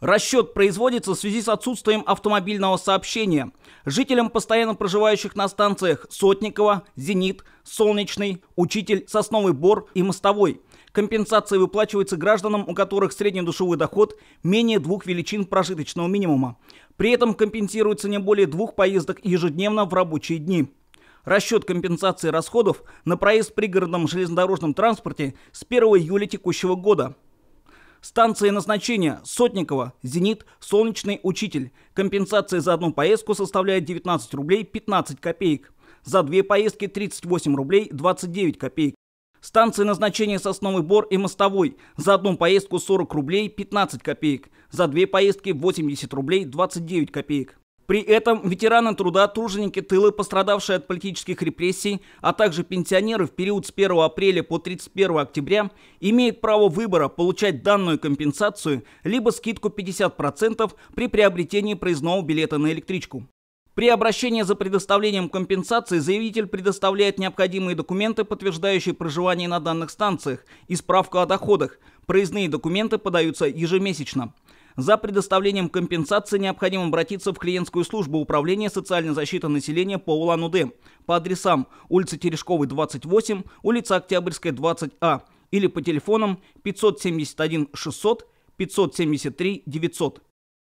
Расчет производится в связи с отсутствием автомобильного сообщения. Жителям, постоянно проживающих на станциях Сотникова, Зенит, Солнечный, Учитель, Сосновый Бор и Мостовой. Компенсации выплачиваются гражданам, у которых среднедушевой доход менее двух величин прожиточного минимума. При этом компенсируется не более двух поездок ежедневно в рабочие дни. Расчет компенсации расходов на проезд в пригородном железнодорожном транспорте с 1 июля текущего года – Станции назначения Сотникова, Зенит, Солнечный учитель. Компенсация за одну поездку составляет 19 рублей 15 копеек. За две поездки 38 рублей 29 копеек. Станции назначения Сосновый Бор и Мостовой. За одну поездку 40 рублей 15 копеек. За две поездки 80 рублей 29 копеек. При этом ветераны труда, труженики тылы, пострадавшие от политических репрессий, а также пенсионеры в период с 1 апреля по 31 октября имеют право выбора получать данную компенсацию либо скидку 50% при приобретении проездного билета на электричку. При обращении за предоставлением компенсации заявитель предоставляет необходимые документы, подтверждающие проживание на данных станциях, и справку о доходах. Проездные документы подаются ежемесячно. За предоставлением компенсации необходимо обратиться в клиентскую службу управления социальной защиты населения по Улан-Удэ по адресам улица Терешковой, 28, улица Октябрьская, 20А или по телефонам 571 600 573 900.